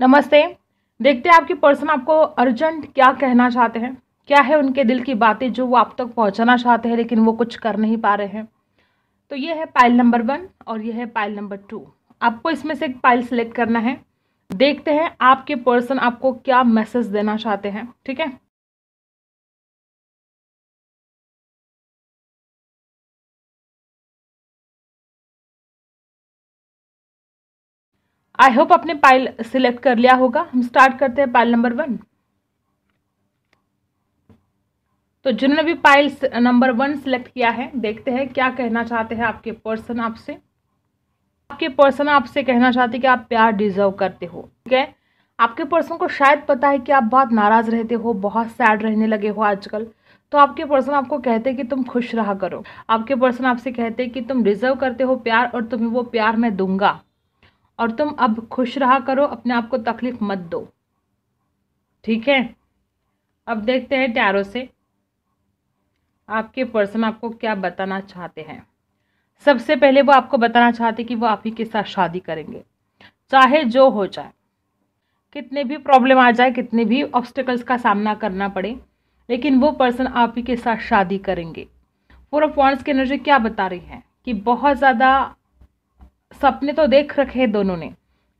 नमस्ते देखते हैं आपकी पर्सन आपको अर्जेंट क्या कहना चाहते हैं क्या है उनके दिल की बातें जो वो आप तक पहुंचाना चाहते हैं लेकिन वो कुछ कर नहीं पा रहे हैं तो ये है पाइल नंबर वन और ये है पाइल नंबर टू आपको इसमें से एक पाइल सेलेक्ट करना है देखते हैं आपके पर्सन आपको क्या मैसेज देना चाहते हैं ठीक है आई होप आपने पाइल सिलेक्ट कर लिया होगा हम स्टार्ट करते हैं पाइल नंबर वन तो जिन्होंने भी पाइल नंबर वन सिलेक्ट किया है देखते हैं क्या कहना चाहते हैं आपके पर्सन आपसे आपके पर्सन आपसे कहना चाहते हैं कि आप प्यार डिजर्व करते हो ठीक है आपके पर्सन को शायद पता है कि आप बहुत नाराज़ रहते हो बहुत सैड रहने लगे हो आजकल तो आपके पर्सन आपको कहते हैं कि तुम खुश रहा करो आपके पर्सन आपसे कहते हैं कि तुम डिजर्व करते हो प्यार और तुम्हें वो प्यार मैं दूंगा और तुम अब खुश रहा करो अपने आप को तकलीफ मत दो ठीक है अब देखते हैं टैरो से आपके पर्सन आपको क्या बताना चाहते हैं सबसे पहले वो आपको बताना चाहते कि वो आप ही के साथ शादी करेंगे चाहे जो हो जाए कितने भी प्रॉब्लम आ जाए कितने भी ऑब्स्टिकल्स का सामना करना पड़े लेकिन वो पर्सन आप ही के साथ शादी करेंगे फोर ऑफ पॉइंट्स की एनर्जी क्या बता रही है कि बहुत ज़्यादा सपने तो देख रखे दोनों ने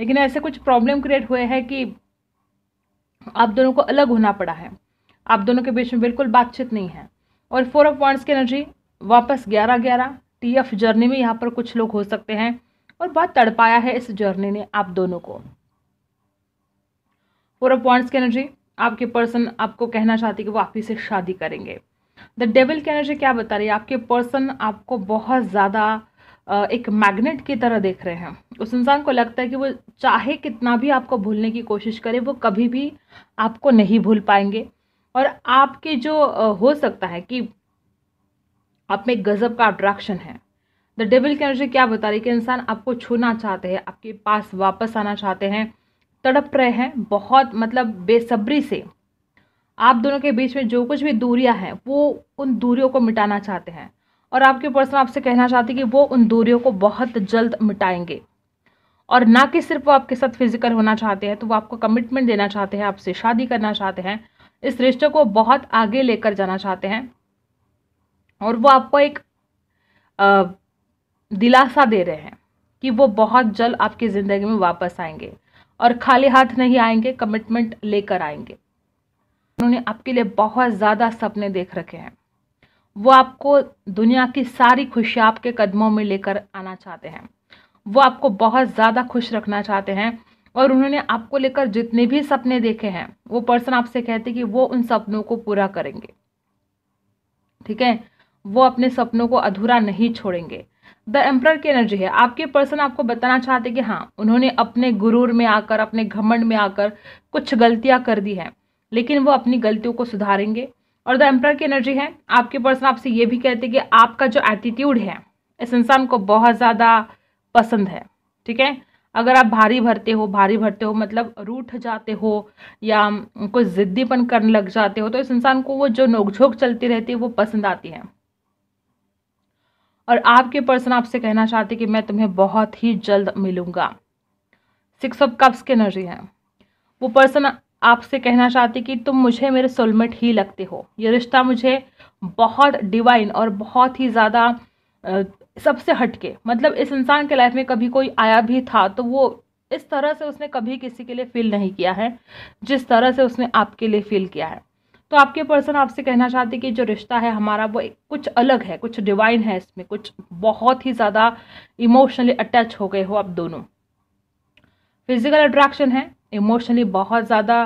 लेकिन ऐसे कुछ प्रॉब्लम क्रिएट हुए हैं कि आप दोनों को अलग होना पड़ा है आप दोनों के बीच में बिल्कुल बातचीत नहीं है और फोर ऑफ पॉइंट्स की एनर्जी वापस ग्यारह ग्यारह टी एफ जर्नी में यहाँ पर कुछ लोग हो सकते हैं और बहुत तड़पाया है इस जर्नी ने आप दोनों को फोर ऑफ पॉइंट्स की एनर्जी आपके पर्सन आपको कहना चाहती कि वो आप ही से शादी करेंगे द डेविल की एनर्जी क्या बता रही है आपके पर्सन आपको बहुत ज़्यादा एक मैग्नेट की तरह देख रहे हैं उस इंसान को लगता है कि वो चाहे कितना भी आपको भूलने की कोशिश करे वो कभी भी आपको नहीं भूल पाएंगे और आपके जो हो सकता है कि आप में गज़ब का अट्रैक्शन है द डेविल की एनर्जी क्या बता रही है कि इंसान आपको छूना चाहते हैं आपके पास वापस आना चाहते हैं तड़प रहे हैं बहुत मतलब बेसब्री से आप दोनों के बीच में जो कुछ भी दूरियां हैं वो उन दूरियों को मिटाना चाहते हैं और आपके पर्सन आपसे कहना चाहती कि वो उन दूरियों को बहुत जल्द मिटाएंगे और ना कि सिर्फ वो आपके साथ फिजिकल होना चाहते हैं तो वो आपको कमिटमेंट देना चाहते हैं आपसे शादी करना चाहते हैं इस रिश्ते को बहुत आगे लेकर जाना चाहते हैं और वो आपको एक आ, दिलासा दे रहे हैं कि वो बहुत जल्द आपकी ज़िंदगी में वापस आएंगे और खाली हाथ नहीं आएंगे कमिटमेंट लेकर आएंगे उन्होंने आपके लिए बहुत ज़्यादा सपने देख रखे हैं वो आपको दुनिया की सारी खुशी आपके कदमों में लेकर आना चाहते हैं वो आपको बहुत ज़्यादा खुश रखना चाहते हैं और उन्होंने आपको लेकर जितने भी सपने देखे हैं वो पर्सन आपसे कहते कि वो उन सपनों को पूरा करेंगे ठीक है वो अपने सपनों को अधूरा नहीं छोड़ेंगे द एम्प्रर की एनर्जी है आपके पर्सन आपको बताना चाहते कि हाँ उन्होंने अपने गुरूर में आकर अपने घमंड में आकर कुछ गलतियाँ कर दी हैं लेकिन वो अपनी गलतियों को सुधारेंगे और द एम्पर की एनर्जी है आपके पर्सन आपसे ये भी कहते हैं कि आपका जो एटीट्यूड है इस इंसान को बहुत ज़्यादा पसंद है ठीक है अगर आप भारी भरते हो भारी भरते हो मतलब रूठ जाते हो या कोई ज़िद्दीपन करने लग जाते हो तो इस इंसान को वो जो नोकझोंक चलती रहती है वो पसंद आती है और आपके पर्सन आपसे कहना चाहते कि मैं तुम्हें बहुत ही जल्द मिलूंगा सिक्स ऑफ कप्स की एनर्जी है वो पर्सन आपसे कहना चाहती कि तुम मुझे मेरे सोलमेट ही लगते हो ये रिश्ता मुझे बहुत डिवाइन और बहुत ही ज़्यादा सबसे हटके मतलब इस इंसान के लाइफ में कभी कोई आया भी था तो वो इस तरह से उसने कभी किसी के लिए फील नहीं किया है जिस तरह से उसने आपके लिए फील किया है तो आपके पर्सन आपसे कहना चाहते कि जो रिश्ता है हमारा वो कुछ अलग है कुछ डिवाइन है इसमें कुछ बहुत ही ज़्यादा इमोशनली अटैच हो गए हो आप दोनों फिज़िकल अट्रैक्शन है इमोशनली बहुत ज़्यादा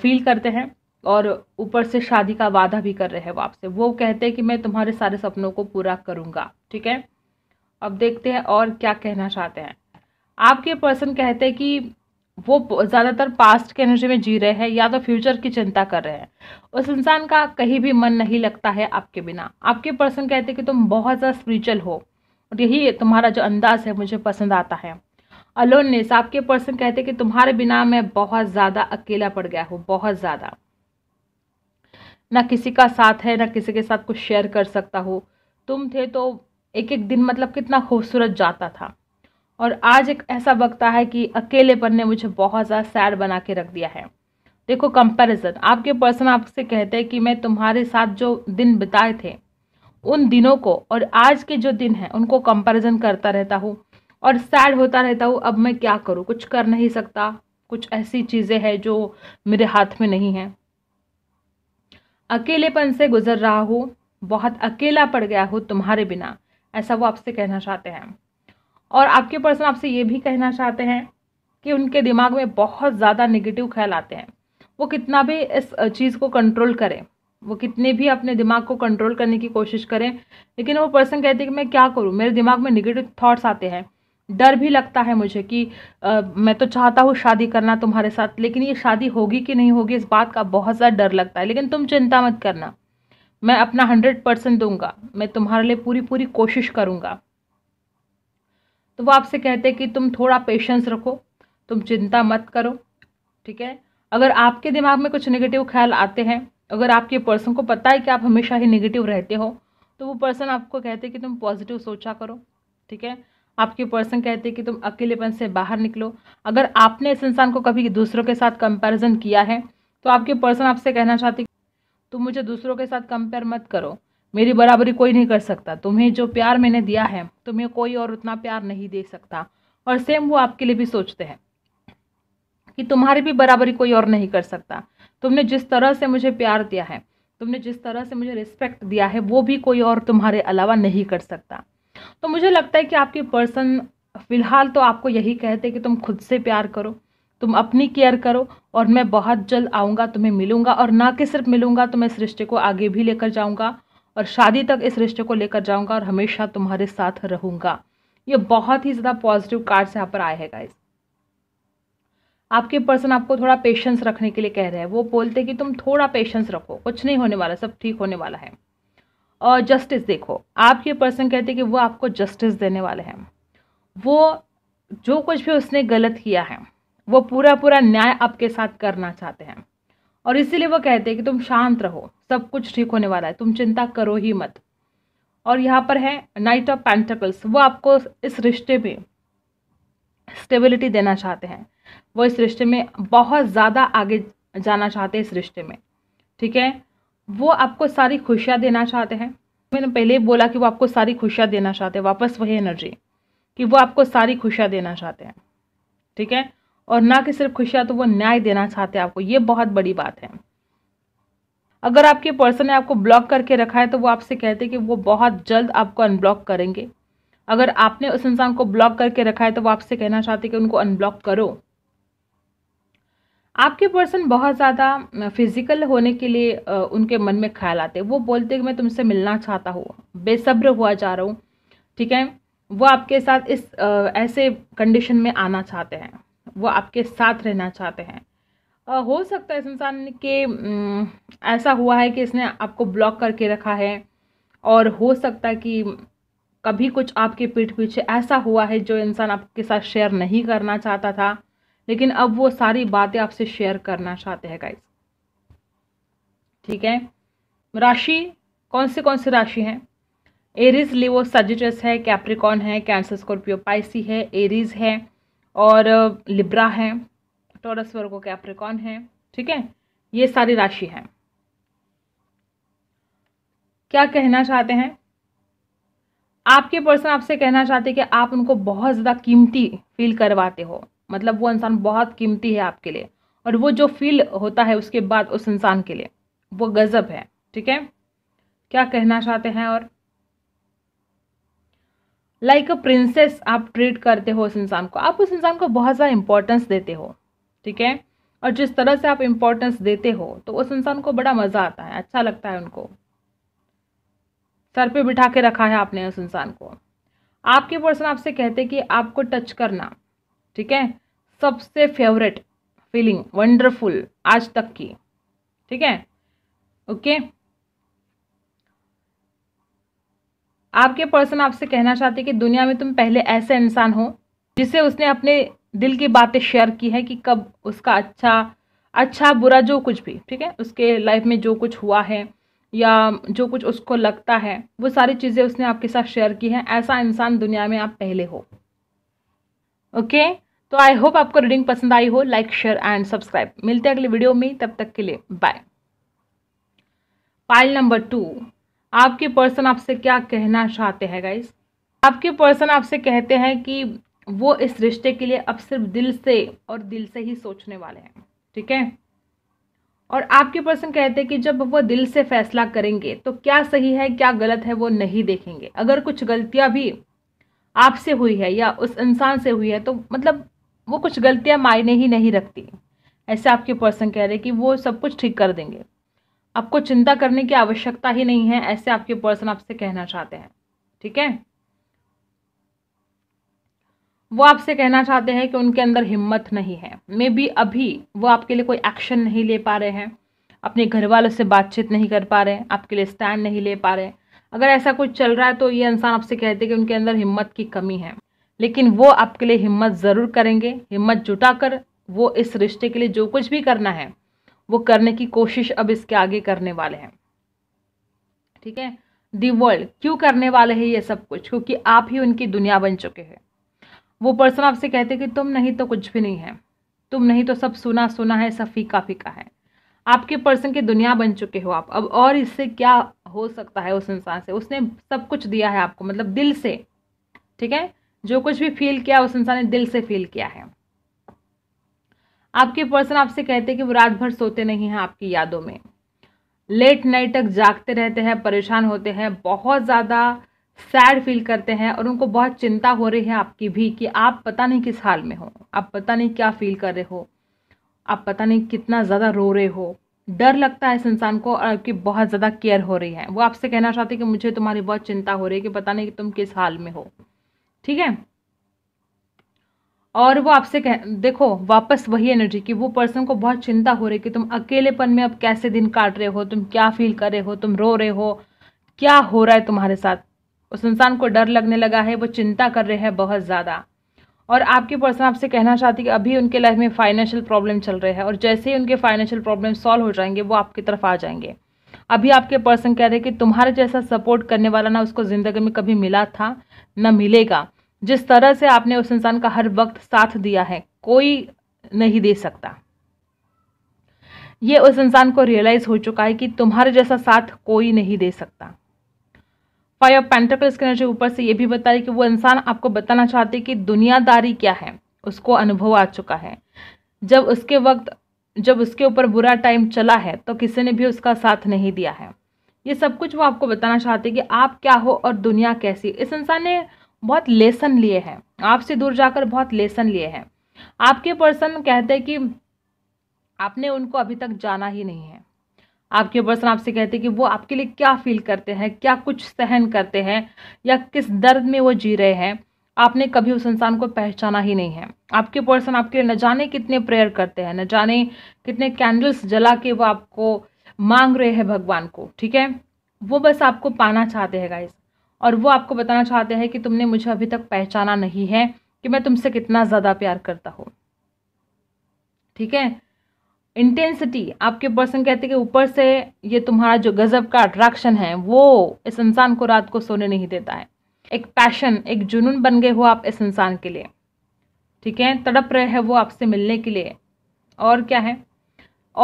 फील करते हैं और ऊपर से शादी का वादा भी कर रहे हैं वो आपसे वो कहते हैं कि मैं तुम्हारे सारे सपनों को पूरा करूँगा ठीक है अब देखते हैं और क्या कहना चाहते हैं आपके पर्सन कहते हैं कि वो ज़्यादातर पास्ट के एनर्जी में जी रहे हैं या तो फ्यूचर की चिंता कर रहे हैं उस इंसान का कहीं भी मन नहीं लगता है आपके बिना आपके पर्सन कहते हैं कि तुम बहुत ज़्यादा स्परिचुअल हो और यही तुम्हारा जो अंदाज़ है मुझे पसंद आता है अलोननेस आपके पर्सन कहते कि तुम्हारे बिना मैं बहुत ज़्यादा अकेला पड़ गया हूँ बहुत ज़्यादा ना किसी का साथ है ना किसी के साथ कुछ शेयर कर सकता हो तुम थे तो एक एक दिन मतलब कितना खूबसूरत जाता था और आज एक ऐसा वक्त आया है कि अकेलेपन ने मुझे बहुत ज़्यादा सैड बना के रख दिया है देखो कंपैरिजन आपके पर्सन आपसे कहते हैं कि मैं तुम्हारे साथ जो दिन बिताए थे उन दिनों को और आज के जो दिन हैं उनको कंपैरिजन करता रहता हूँ और सैड होता रहता हूँ अब मैं क्या करूँ कुछ कर नहीं सकता कुछ ऐसी चीज़ें हैं जो मेरे हाथ में नहीं हैं अकेलेपन से गुजर रहा हूँ बहुत अकेला पड़ गया हूँ तुम्हारे बिना ऐसा वो आपसे कहना चाहते हैं और आपके पर्सन आपसे ये भी कहना चाहते हैं कि उनके दिमाग में बहुत ज़्यादा निगेटिव ख्याल आते हैं वो कितना भी इस चीज़ को कंट्रोल करें वो कितने भी अपने दिमाग को कंट्रोल करने की कोशिश करें लेकिन वो पर्सन कहते हैं कि मैं क्या करूँ मेरे दिमाग में निगेटिव थाट्स आते हैं डर भी लगता है मुझे कि आ, मैं तो चाहता हूँ शादी करना तुम्हारे साथ लेकिन ये शादी होगी कि नहीं होगी इस बात का बहुत ज़्यादा डर लगता है लेकिन तुम चिंता मत करना मैं अपना हंड्रेड परसेंट दूंगा मैं तुम्हारे लिए पूरी पूरी कोशिश करूँगा तो वो आपसे कहते हैं कि तुम थोड़ा पेशेंस रखो तुम चिंता मत करो ठीक है अगर आपके दिमाग में कुछ नेगेटिव ख्याल आते हैं अगर आपके पर्सन को पता है कि आप हमेशा ही नेगेटिव रहते हो तो वो पर्सन आपको कहते हैं कि तुम पॉजिटिव सोचा करो ठीक है आपके पर्सन कहते हैं कि तुम अकेलेपन से बाहर निकलो अगर आपने इस इंसान को कभी दूसरों के साथ कंपैरिजन किया है तो आपके पर्सन आपसे कहना चाहते तुम मुझे दूसरों के साथ कंपेयर मत करो मेरी बराबरी कोई नहीं कर सकता तुम्हें जो प्यार मैंने दिया है तुम्हें कोई और उतना प्यार नहीं दे सकता और सेम वो आपके लिए भी सोचते हैं कि तुम्हारी भी बराबरी कोई और नहीं कर सकता तुमने जिस तरह से मुझे प्यार दिया है तुमने जिस तरह से मुझे रिस्पेक्ट दिया है वो भी कोई और तुम्हारे अलावा नहीं कर सकता तो मुझे लगता है कि आपके पर्सन फ़िलहाल तो आपको यही कहते कि तुम खुद से प्यार करो तुम अपनी केयर करो और मैं बहुत जल्द आऊँगा तुम्हें मिलूँगा और ना कि सिर्फ मिलूँगा तो मैं इस रिश्ते को आगे भी लेकर जाऊँगा और शादी तक इस रिश्ते को लेकर जाऊँगा और हमेशा तुम्हारे साथ रहूँगा ये बहुत ही ज़्यादा पॉजिटिव कार्ड्स यहाँ पर आए हैं गाइज आपके पर्सन आपको थोड़ा पेशेंस रखने के लिए कह रहे हैं वो बोलते कि तुम थोड़ा पेशेंस रखो कुछ नहीं होने वाला सब ठीक होने वाला है और जस्टिस देखो आप ये पर्सन कहते हैं कि वो आपको जस्टिस देने वाले हैं वो जो कुछ भी उसने गलत किया है वो पूरा पूरा न्याय आपके साथ करना चाहते हैं और इसीलिए वो कहते हैं कि तुम शांत रहो सब कुछ ठीक होने वाला है तुम चिंता करो ही मत और यहाँ पर है नाइट ऑफ पेंटिकल्स वो आपको इस रिश्ते में स्टेबिलिटी देना चाहते हैं वो इस रिश्ते में बहुत ज़्यादा आगे जाना चाहते हैं इस रिश्ते में ठीक है वो आपको सारी खुशियाँ देना चाहते हैं मैंने पहले बोला कि वो आपको सारी खुशियाँ देना चाहते हैं वापस वही एनर्जी कि वो आपको सारी खुशियाँ देना चाहते हैं ठीक है और ना कि सिर्फ खुशियाँ तो वो न्याय देना चाहते हैं आपको ये बहुत बड़ी बात है अगर आपके पर्सन ने आपको ब्लॉक करके रखा है तो वो आपसे कहते हैं कि वो बहुत जल्द आपको अनब्लॉक करेंगे अगर आपने उस इंसान को ब्लॉक करके रखा है तो वो आपसे कहना चाहते हैं कि उनको अनब्लॉक करो आपके पर्सन बहुत ज़्यादा फिज़िकल होने के लिए उनके मन में ख्याल आते वो बोलते कि मैं तुमसे मिलना चाहता हूँ बेसब्र हुआ जा रहा हूँ ठीक है वो आपके साथ इस ऐसे कंडीशन में आना चाहते हैं वो आपके साथ रहना चाहते हैं हो सकता है इस इंसान के ऐसा हुआ है कि इसने आपको ब्लॉक करके रखा है और हो सकता है कि कभी कुछ आपके पीठ पीछे ऐसा हुआ है जो इंसान आपके साथ शेयर नहीं करना चाहता था लेकिन अब वो सारी बातें आपसे शेयर करना चाहते हैं गाइस ठीक है राशि कौन से कौन से राशि हैं एरीज लिवो सजिटस है कैप्रिकॉन है कैंसर स्कॉर्पियो पाइसी है एरीज है और लिब्रा uh, है टोरस वर्गो कैप्रिकॉन है ठीक है ये सारी राशि हैं क्या कहना चाहते हैं आपके पर्सन आपसे कहना चाहते हैं कि आप उनको बहुत ज़्यादा कीमती फील करवाते हो मतलब वो इंसान बहुत कीमती है आपके लिए और वो जो फील होता है उसके बाद उस इंसान के लिए वो गज़ब है ठीक है क्या कहना चाहते हैं और लाइक अ प्रिंसेस आप ट्रीट करते हो उस इंसान को आप उस इंसान को बहुत ज़्यादा इम्पोर्टेंस देते हो ठीक है और जिस तरह से आप इम्पोर्टेंस देते हो तो उस इंसान को बड़ा मज़ा आता है अच्छा लगता है उनको सर पे बिठा के रखा है आपने उस इंसान को आपके पर्सन आपसे कहते कि आपको टच करना ठीक है सबसे फेवरेट फीलिंग वंडरफुल आज तक की ठीक है ओके आपके पर्सन आपसे कहना चाहते कि दुनिया में तुम पहले ऐसे इंसान हो जिसे उसने अपने दिल की बातें शेयर की है कि कब उसका अच्छा अच्छा बुरा जो कुछ भी ठीक है उसके लाइफ में जो कुछ हुआ है या जो कुछ उसको लगता है वो सारी चीज़ें उसने आपके साथ शेयर की हैं ऐसा इंसान दुनिया में आप पहले हो ओके okay? तो आई होप आपको रीडिंग पसंद आई हो लाइक शेयर एंड सब्सक्राइब मिलते हैं अगले वीडियो में तब तक के लिए बाय पाइल नंबर टू आपके पर्सन आपसे क्या कहना चाहते हैं गाइस आपके पर्सन आपसे कहते हैं कि वो इस रिश्ते के लिए अब सिर्फ दिल से और दिल से ही सोचने वाले हैं ठीक है और आपके पर्सन कहते हैं कि जब वो दिल से फैसला करेंगे तो क्या सही है क्या गलत है वो नहीं देखेंगे अगर कुछ गलतियाँ भी आपसे हुई है या उस इंसान से हुई है तो मतलब वो कुछ गलतियाँ मायने ही नहीं रखती ऐसे आपके पर्सन कह रहे कि वो सब कुछ ठीक कर देंगे आपको चिंता करने की आवश्यकता ही नहीं है ऐसे आपके पर्सन आपसे कहना चाहते हैं ठीक है वो आपसे कहना चाहते हैं कि उनके अंदर हिम्मत नहीं है मे बी अभी वो आपके लिए कोई एक्शन नहीं ले पा रहे हैं अपने घर वालों से बातचीत नहीं कर पा रहे हैं आपके लिए स्टैंड नहीं ले पा रहे अगर ऐसा कुछ चल रहा है तो ये इंसान आपसे कहते हैं कि उनके अंदर हिम्मत की कमी है लेकिन वो आपके लिए हिम्मत ज़रूर करेंगे हिम्मत जुटाकर वो इस रिश्ते के लिए जो कुछ भी करना है वो करने की कोशिश अब इसके आगे करने वाले हैं ठीक है दी वर्ल्ड क्यों करने वाले हैं ये सब कुछ क्योंकि आप ही उनकी दुनिया बन चुके हैं वो पर्सन आपसे कहते हैं कि तुम नहीं तो कुछ भी नहीं है तुम नहीं तो सब सुना सुना है सब फीका फीका है आपके पर्सन की दुनिया बन चुके हो आप अब और इससे क्या हो सकता है उस इंसान से उसने सब कुछ दिया है आपको मतलब दिल से ठीक है जो कुछ भी फील किया उस इंसान ने दिल से फील किया है आपके पर्सन आपसे कहते हैं कि वो रात भर सोते नहीं हैं आपकी यादों में लेट नाइट तक जागते रहते हैं परेशान होते हैं बहुत ज़्यादा सैड फील करते हैं और उनको बहुत चिंता हो रही है आपकी भी कि आप पता नहीं किस हाल में हो आप पता नहीं क्या फील कर रहे हो आप पता नहीं कितना ज़्यादा रो रहे हो डर लगता है इस इंसान को और आपकी बहुत ज़्यादा केयर हो रही है वो आपसे कहना चाहते हैं कि मुझे तुम्हारी बहुत चिंता हो रही है कि पता नहीं कि तुम किस हाल में हो ठीक है और वो आपसे कह देखो वापस वही एनर्जी कि वो पर्सन को बहुत चिंता हो रही कि तुम अकेलेपन में अब कैसे दिन काट रहे हो तुम क्या फील कर रहे हो तुम रो रहे हो क्या हो रहा है तुम्हारे साथ उस इंसान को डर लगने लगा है वो चिंता कर रहे हैं बहुत ज़्यादा और आपके पर्सन आपसे कहना चाहती कि अभी उनके लाइफ में फाइनेंशियल प्रॉब्लम चल रहे हैं और जैसे ही उनके फाइनेंशियल प्रॉब्लम सॉल्व हो जाएंगे वो आपकी तरफ आ जाएंगे अभी आपके पर्सन कह रहे हैं कि तुम्हारे जैसा सपोर्ट करने वाला ना उसको ज़िंदगी में कभी मिला था ना मिलेगा जिस तरह से आपने उस इंसान का हर वक्त साथ दिया है कोई नहीं दे सकता ये उस इंसान को रियलाइज हो चुका है कि तुम्हारे जैसा साथ कोई नहीं दे सकता फाइव ऑफ पेंटेकल्स के नजर ऊपर से ये भी बताया कि वो इंसान आपको बताना चाहते कि दुनियादारी क्या है उसको अनुभव आ चुका है जब उसके वक्त जब उसके ऊपर बुरा टाइम चला है तो किसी ने भी उसका साथ नहीं दिया है ये सब कुछ वो आपको बताना चाहते कि आप क्या हो और दुनिया कैसी इस इंसान ने बहुत लेसन लिए हैं आपसे दूर जाकर बहुत लेसन लिए हैं आपके पर्सन कहते हैं कि आपने उनको अभी तक जाना ही नहीं है आपके पर्सन आपसे कहते हैं कि वो आपके लिए क्या फील करते हैं क्या कुछ सहन करते हैं या किस दर्द में वो जी रहे हैं आपने कभी उस इंसान को पहचाना ही नहीं है आपके पर्सन आपके लिए न जाने कितने प्रेयर करते हैं न जाने कितने कैंडल्स जला के वो आपको मांग रहे हैं भगवान को ठीक है वो बस आपको पाना चाहते हैं गाइस और वो आपको बताना चाहते हैं कि तुमने मुझे अभी तक पहचाना नहीं है कि मैं तुमसे कितना ज़्यादा प्यार करता हूँ ठीक है इंटेंसिटी आपके पर्सन कहते हैं कि ऊपर से ये तुम्हारा जो गज़ब का अट्रैक्शन है वो इस इंसान को रात को सोने नहीं देता है एक पैशन एक जुनून बन गए हो आप इस इंसान के लिए ठीक है तड़प रहे हैं वो आपसे मिलने के लिए और क्या है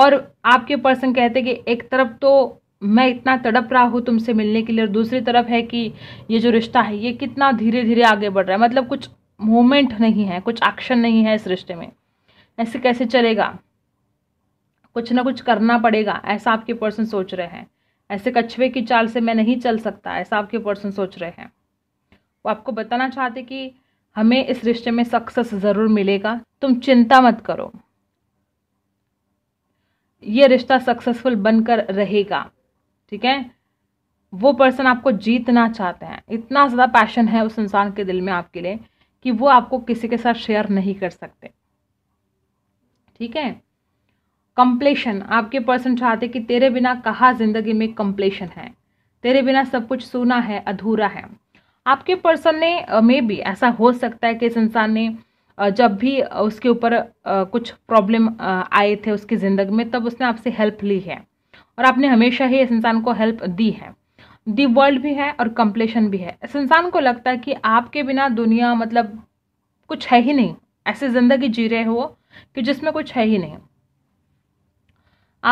और आपके पर्सन कहते हैं कि एक तरफ तो मैं इतना तड़प रहा हूँ तुमसे मिलने के लिए और दूसरी तरफ है कि ये जो रिश्ता है ये कितना धीरे धीरे आगे बढ़ रहा है मतलब कुछ मोमेंट नहीं है कुछ एक्शन नहीं है इस रिश्ते में ऐसे कैसे चलेगा कुछ ना कुछ करना पड़ेगा ऐसा आपके पर्सन सोच रहे हैं ऐसे कछुए की चाल से मैं नहीं चल सकता ऐसा आपके पर्सन सोच रहे हैं वो आपको बताना चाहते कि हमें इस रिश्ते में सक्सेस ज़रूर मिलेगा तुम चिंता मत करो ये रिश्ता सक्सेसफुल बनकर रहेगा ठीक है वो पर्सन आपको जीतना चाहते हैं इतना ज़्यादा पैशन है उस इंसान के दिल में आपके लिए कि वो आपको किसी के साथ शेयर नहीं कर सकते ठीक है कंप्लेशन आपके पर्सन चाहते कि तेरे बिना कहा ज़िंदगी में कंप्लेशन है तेरे बिना सब कुछ सुना है अधूरा है आपके पर्सन ने मे भी ऐसा हो सकता है कि इस इंसान ने जब भी उसके ऊपर कुछ प्रॉब्लम आए थे उसकी ज़िंदगी में तब उसने आपसे हेल्प ली है और आपने हमेशा ही इस इंसान को हेल्प दी है दी वर्ल्ड भी है और कंप्लेशन भी है इस इंसान को लगता है कि आपके बिना दुनिया मतलब कुछ है ही नहीं ऐसी ज़िंदगी जी रहे हो कि जिसमें कुछ है ही नहीं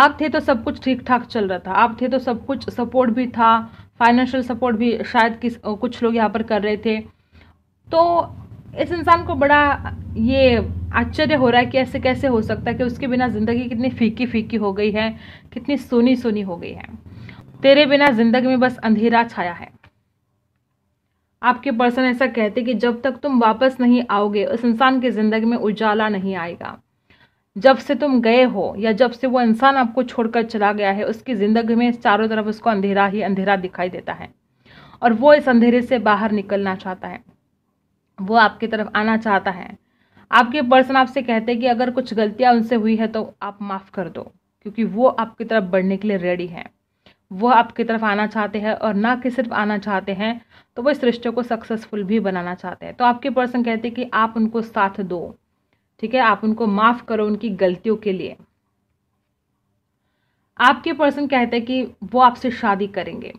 आप थे तो सब कुछ ठीक ठाक चल रहा था आप थे तो सब कुछ सपोर्ट भी था फाइनेंशियल सपोर्ट भी शायद किस कुछ लोग यहाँ पर कर रहे थे तो इस इंसान को बड़ा ये आश्चर्य हो रहा है कि ऐसे कैसे हो सकता है कि उसके बिना ज़िंदगी कितनी फीकी फीकी हो गई है कितनी सोनी सोनी हो गई है तेरे बिना ज़िंदगी में बस अंधेरा छाया है आपके पर्सन ऐसा कहते कि जब तक तुम वापस नहीं आओगे उस इंसान की ज़िंदगी में उजाला नहीं आएगा जब से तुम गए हो या जब से वो इंसान आपको छोड़कर चला गया है उसकी ज़िंदगी में चारों तरफ उसको अंधेरा ही अंधेरा दिखाई देता है और वो इस अंधेरे से बाहर निकलना चाहता है वो आपकी तरफ आना चाहता है आपके पर्सन आपसे कहते हैं कि अगर कुछ गलतियाँ उनसे हुई है तो आप माफ़ कर दो क्योंकि वो आपकी तरफ बढ़ने के लिए रेडी हैं वो आपकी तरफ आना चाहते हैं और ना कि सिर्फ आना चाहते हैं तो वो इस रिश्ते को सक्सेसफुल भी बनाना चाहते हैं तो आपके पर्सन कहते हैं कि आप उनको साथ दो ठीक है आप उनको माफ़ करो उनकी गलतियों के लिए आपके पर्सन कहते हैं कि वो आपसे शादी करेंगे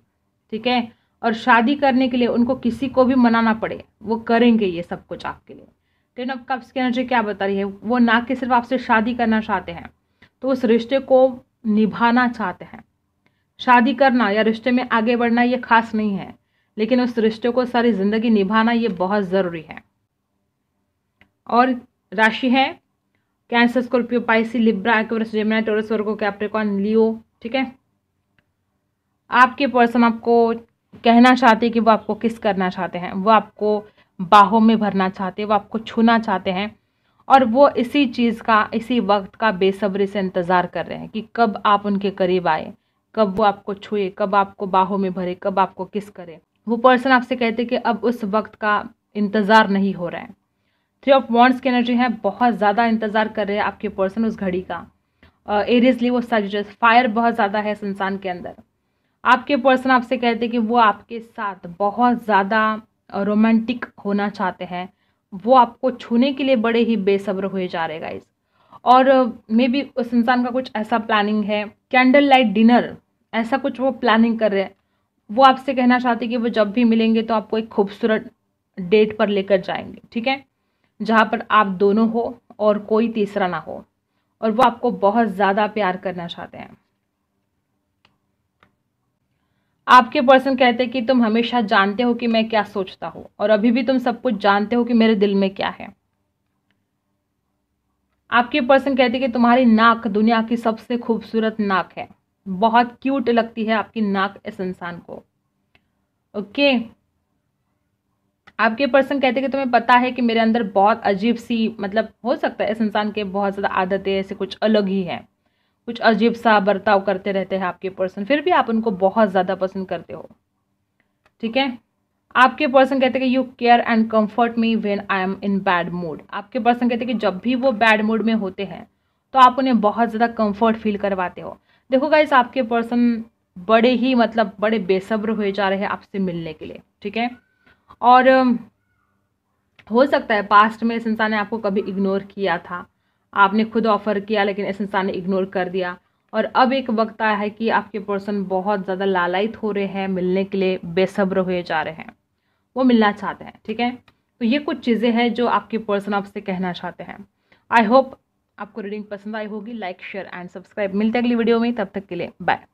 ठीक है और शादी करने के लिए उनको किसी को भी मनाना पड़े वो करेंगे ये सब कुछ आपके लिए टेन ऑफ कप्स की एनर्जी क्या बता रही है वो ना कि सिर्फ आपसे शादी करना चाहते हैं तो उस रिश्ते को निभाना चाहते हैं शादी करना या रिश्ते में आगे बढ़ना ये खास नहीं है लेकिन उस रिश्ते को सारी ज़िंदगी निभाना ये बहुत ज़रूरी है और राशि है Cancer Scorpio Pisces Libra Aquarius Gemini Taurus Virgo Capricorn Leo ठीक है आपके पर्सन आपको कहना चाहते हैं कि वो आपको किस करना चाहते हैं वो आपको बाहों में भरना चाहते हैं वो आपको छूना चाहते हैं और वो इसी चीज़ का इसी वक्त का बेसब्री से इंतज़ार कर रहे हैं कि कब आप उनके करीब आए कब वो आपको छुए कब आपको बाहों में भरे कब आपको किस करे वो पर्सन आपसे कहते कि अब उस वक्त का इंतज़ार नहीं हो रहा है थ्री ऑफ वॉन्ट्स की एनर्जी है बहुत ज़्यादा इंतज़ार कर रहे हैं आपके पर्सन उस घड़ी का एरियसली वो सजेस्ट फायर बहुत ज़्यादा है इस इंसान के अंदर आपके पर्सन आपसे कहते हैं कि वो आपके साथ बहुत ज़्यादा रोमांटिक होना चाहते हैं वो आपको छूने के लिए बड़े ही बेसब्र हुए जा रहे गाइज और मे uh, बी उस इंसान का कुछ ऐसा प्लानिंग है कैंडल लाइट डिनर ऐसा कुछ वो प्लानिंग कर रहे हैं वो आपसे कहना चाहते कि वो जब भी मिलेंगे तो आपको एक खूबसूरत डेट पर लेकर जाएंगे ठीक है जहाँ पर आप दोनों हो और कोई तीसरा ना हो और वो आपको बहुत ज़्यादा प्यार करना चाहते हैं आपके पर्सन कहते हैं कि तुम हमेशा जानते हो कि मैं क्या सोचता हूँ और अभी भी तुम सब कुछ जानते हो कि मेरे दिल में क्या है आपके पर्सन कहते हैं कि तुम्हारी नाक दुनिया की सबसे खूबसूरत नाक है बहुत क्यूट लगती है आपकी नाक इस इंसान को ओके आपके पर्सन कहते हैं कि तुम्हें पता है कि मेरे अंदर बहुत अजीब सी मतलब हो सकता है इस इंसान के बहुत ज़्यादा आदतें ऐसे कुछ अलग ही हैं कुछ अजीब सा बर्ताव करते रहते हैं आपके पर्सन फिर भी आप उनको बहुत ज़्यादा पसंद करते हो ठीक है आपके पर्सन कहते हैं कि you care and comfort me when I am in bad mood आपके पर्सन कहते हैं कि जब भी वो बैड मूड में होते हैं तो आप उन्हें बहुत ज़्यादा कंफर्ट फील करवाते हो देखो गाइस आपके पर्सन बड़े ही मतलब बड़े बेसब्र हुए जा रहे हैं आपसे मिलने के लिए ठीक है और हो सकता है पास्ट में इस इंसान ने आपको कभी इग्नोर किया था आपने खुद ऑफ़र किया लेकिन इस इंसान ने इग्नोर कर दिया और अब एक वक्त आया है कि आपके पर्सन बहुत ज़्यादा लालयत हो रहे हैं मिलने के लिए बेसब्र हुए जा रहे हैं वो मिलना चाहते हैं ठीक है तो ये कुछ चीज़ें हैं जो आपके पर्सन आपसे कहना चाहते हैं आई होप आपको रीडिंग पसंद आई होगी लाइक शेयर एंड सब्सक्राइब मिलते अगली वीडियो में तब तक के लिए बाय